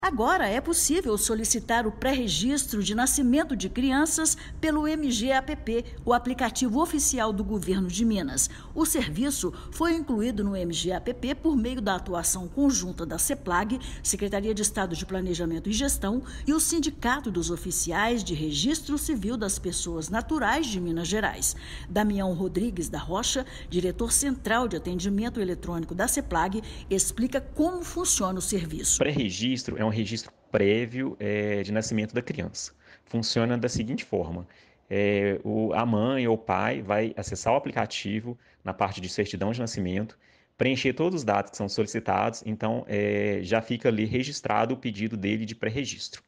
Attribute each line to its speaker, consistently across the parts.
Speaker 1: Agora é possível solicitar o pré-registro de nascimento de crianças pelo MGAPP, o aplicativo oficial do governo de Minas. O serviço foi incluído no MGAPP por meio da atuação conjunta da CEPLAG, Secretaria de Estado de Planejamento e Gestão, e o Sindicato dos Oficiais de Registro Civil das Pessoas Naturais de Minas Gerais. Damião Rodrigues da Rocha, diretor central de atendimento eletrônico da CEPLAG, explica como funciona o serviço.
Speaker 2: Pré-registro é um um registro prévio é, de nascimento da criança. Funciona da seguinte forma: é, o, a mãe ou o pai vai acessar o aplicativo na parte de certidão de nascimento, preencher todos os dados que são solicitados, então é, já fica ali registrado o pedido dele de pré-registro.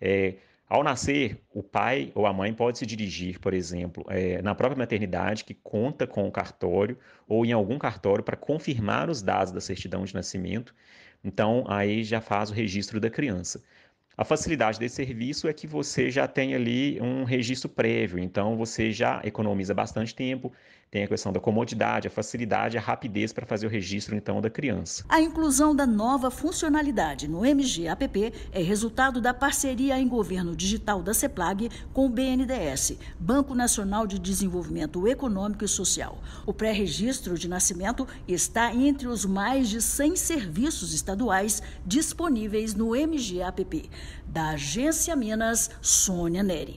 Speaker 2: É, ao nascer, o pai ou a mãe pode se dirigir, por exemplo, é, na própria maternidade, que conta com o cartório, ou em algum cartório, para confirmar os dados da certidão de nascimento. Então, aí já faz o registro da criança. A facilidade desse serviço é que você já tem ali um registro prévio, então você já economiza bastante tempo, tem a questão da comodidade, a facilidade, a rapidez para fazer o registro então da criança.
Speaker 1: A inclusão da nova funcionalidade no MGAPP é resultado da parceria em governo digital da CEPLAG com o BNDES, Banco Nacional de Desenvolvimento Econômico e Social. O pré-registro de nascimento está entre os mais de 100 serviços estaduais disponíveis no MGAPP da Agência Minas, Sônia Neri.